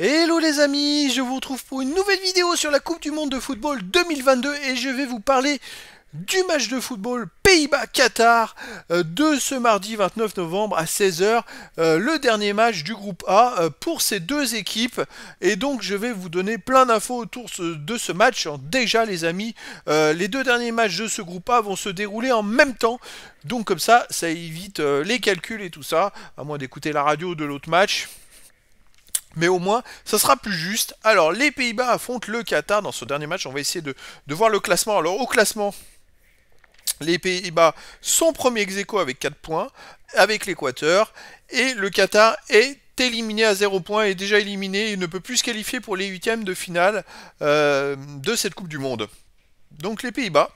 Hello les amis, je vous retrouve pour une nouvelle vidéo sur la Coupe du Monde de Football 2022 et je vais vous parler du match de football Pays-Bas-Qatar euh, de ce mardi 29 novembre à 16h, euh, le dernier match du groupe A euh, pour ces deux équipes. Et donc je vais vous donner plein d'infos autour de ce match. Déjà les amis, les deux derniers matchs de ce groupe A vont se dérouler en même temps. Donc comme ça, ça évite les calculs et tout ça, à moins d'écouter la radio de l'autre match mais au moins, ça sera plus juste. Alors, les Pays-Bas affrontent le Qatar dans ce dernier match. On va essayer de, voir le classement. Alors, au classement, les Pays-Bas sont premiers ex avec 4 points, avec l'Équateur, et le Qatar est éliminé à 0 points, est déjà éliminé, il ne peut plus se qualifier pour les huitièmes de finale euh, de cette Coupe du Monde. Donc les Pays-Bas,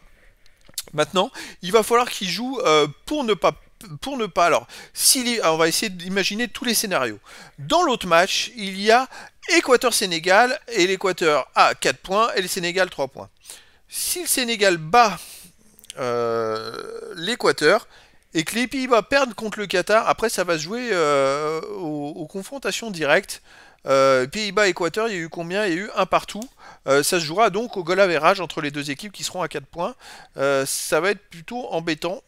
maintenant, il va falloir qu'ils jouent euh, pour ne pas pour ne pas. Alors, si, on va essayer d'imaginer tous les scénarios. Dans l'autre match, il y a Équateur-Sénégal, et l'Équateur a 4 points, et le Sénégal 3 points. Si le Sénégal bat euh, l'Équateur, et que les Pays-Bas perdent contre le Qatar, après ça va se jouer euh, aux, confrontations directes. Euh, Pays-Bas, Équateur, il y a eu combien Il y a eu un partout. ça se jouera donc au goal entre les deux équipes qui seront à 4 points. ça va être plutôt embêtant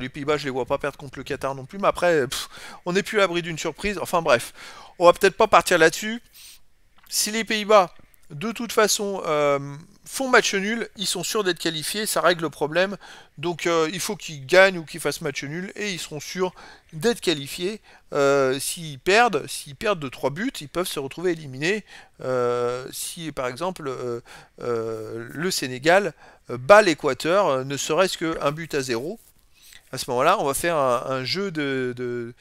les Pays-Bas, je les vois pas perdre contre le Qatar non plus. Mais après, on n'est plus à l'abri d'une surprise. Enfin bref, on va peut-être pas partir là-dessus. Si les Pays-Bas, de toute façon, euh, font match nul, ils sont sûrs d'être qualifiés, ça règle le problème. Donc euh, il faut qu'ils gagnent ou qu'ils fassent match nul et ils seront sûrs d'être qualifiés. Euh, s'ils perdent, s'ils perdent de 3 buts, ils peuvent se retrouver éliminés. si par exemple le Sénégal bat l'Équateur, ne serait-ce qu'un but à zéro, à ce moment-là, on va faire un, jeu, de,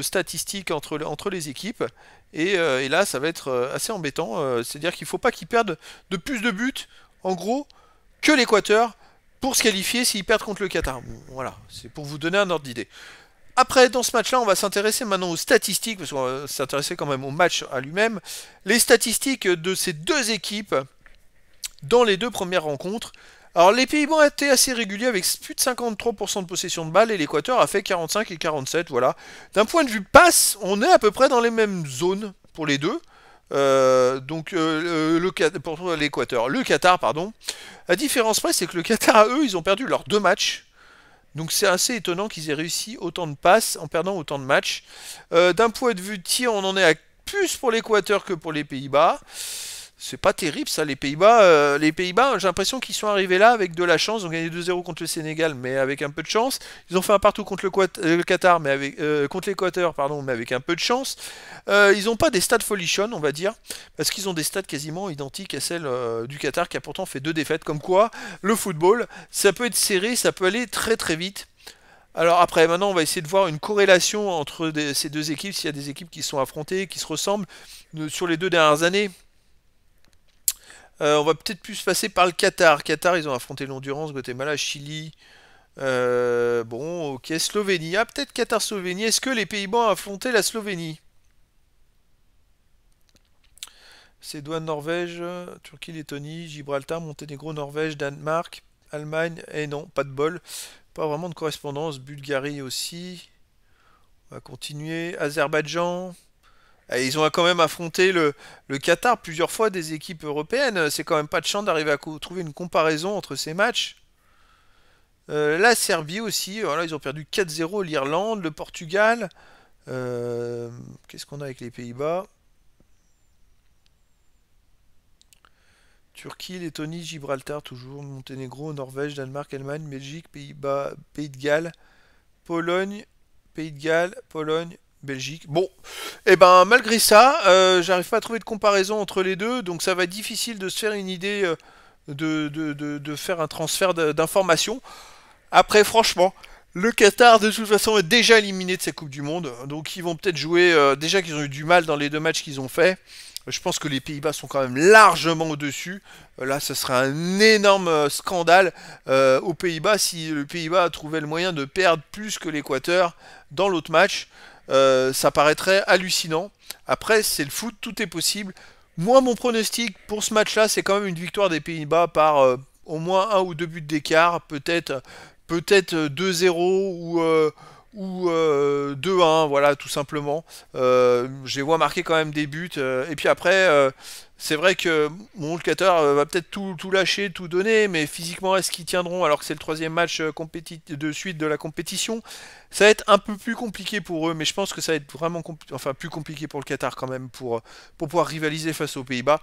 statistiques entre, les équipes. Euh, et, là, ça va être euh, assez embêtant. Euh, c'est-à-dire qu'il ne faut pas qu'ils perdent de plus de buts, en gros, que l'Équateur pour se qualifier s'ils perdent contre le Qatar. Voilà, c'est pour vous donner un ordre d'idée. Après, dans ce match-là, on va s'intéresser maintenant aux statistiques, parce qu'on va s'intéresser quand même au match à lui-même. Les statistiques de ces deux équipes dans les deux premières rencontres. Alors les Pays-Bas ont été assez réguliers avec plus de 53% de possession de balles et l'Équateur a fait 45 et 47, voilà. D'un point de vue passe, on est à peu près dans les mêmes zones pour les deux. Euh, donc euh, euh, pour l'Équateur, le Qatar, pardon. La différence près, c'est que le Qatar, à eux, ils ont perdu leurs deux matchs. Donc c'est assez étonnant qu'ils aient réussi autant de passes en perdant autant de matchs. D'un point de vue tir, on en est à plus pour l'Équateur que pour les Pays-Bas. C'est pas terrible ça, les Pays-Bas. Euh, les Pays-Bas, j'ai l'impression qu'ils sont arrivés là avec de la chance. Ils ont gagné 2-0 contre le Sénégal, mais avec un peu de chance. Ils ont fait un partout contre le, euh, Qatar, mais avec euh, contre l'Équateur, pardon, mais avec un peu de chance. ils n'ont pas des stades folichon, on va dire, parce qu'ils ont des stades quasiment identiques à celles du Qatar, qui a pourtant fait deux défaites. Comme quoi, le football, ça peut être serré, ça peut aller très très vite. Alors après, maintenant, on va essayer de voir une corrélation entre ces deux équipes, s'il y a des équipes qui sont affrontées, qui se ressemblent sur les deux dernières années. Euh, on va peut-être plus passer par le Qatar. Qatar, ils ont affronté l'Endurance, Guatemala, Chili. Euh, bon, ok, Slovénie. Ah, peut-être Qatar-Slovénie. Est-ce que les Pays-Bas ont affronté la Slovénie Sédoine, Norvège, Turquie, Lettonie, Gibraltar, Monténégro, Norvège, Danemark, Allemagne. Eh non, pas de bol. Pas vraiment de correspondance. Bulgarie aussi. On va continuer. Azerbaïdjan ils ont quand même affronté le, Qatar plusieurs fois des équipes européennes. C'est quand même pas de chance d'arriver à trouver une comparaison entre ces matchs. Euh, la Serbie aussi, voilà, ils ont perdu 4-0 l'Irlande, le Portugal. Euh, qu'est-ce qu'on a avec les Pays-Bas Turquie, Lettonie, Gibraltar toujours, Monténégro, Norvège, Danemark, Allemagne, Belgique, Pays-Bas, Pays de Galles, Pologne, Pays de Galles, Pologne, Belgique. Bon, et eh ben malgré ça, euh, j'arrive pas à trouver de comparaison entre les deux, donc ça va être difficile de se faire une idée euh, de, de, faire un transfert d'informations. Après, franchement, le Qatar de toute façon est déjà éliminé de cette Coupe du Monde, donc ils vont peut-être jouer. Euh, déjà qu'ils ont eu du mal dans les deux matchs qu'ils ont fait. Je pense que les Pays-Bas sont quand même largement au-dessus. Là, ce serait un énorme scandale aux Pays-Bas si le Pays-Bas trouvait le moyen de perdre plus que l'Équateur dans l'autre match. Euh, ça paraîtrait hallucinant. Après, c'est le foot, tout est possible. Moi, mon pronostic pour ce match-là, c'est quand même une victoire des Pays-Bas par euh, au moins un ou deux buts d'écart, peut-être peut-être 2-0 euh, ou, ou 2-1, voilà, tout simplement. je les vois marquer quand même des buts. et puis après, c'est vrai que le Qatar euh, va peut-être tout, lâcher, tout donner, mais physiquement, est-ce qu'ils tiendront alors que c'est le troisième match euh, de suite de la compétition Ça va être un peu plus compliqué pour eux, mais je pense que ça va être vraiment enfin, plus compliqué pour le Qatar quand même pour, euh, pour pouvoir rivaliser face aux Pays-Bas.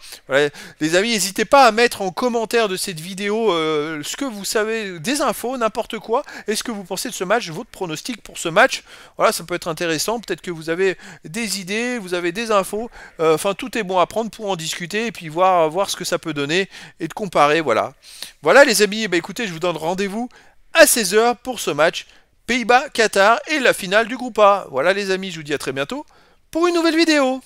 Les amis, n'hésitez pas à mettre en commentaire de cette vidéo ce que vous savez, des infos, n'importe quoi. Est-ce que vous pensez de ce match, votre pronostic pour ce match Voilà, ça peut être intéressant. Peut-être que vous avez des idées, vous avez des infos. Enfin, tout est bon à prendre pour en discuter et puis voir, voir ce que ça peut donner et de comparer. Voilà. Voilà les amis, bah, écoutez, je vous donne rendez-vous à 16h pour ce match Pays-Bas, Qatar et la finale du groupe A. Voilà les amis, je vous dis à très bientôt pour une nouvelle vidéo.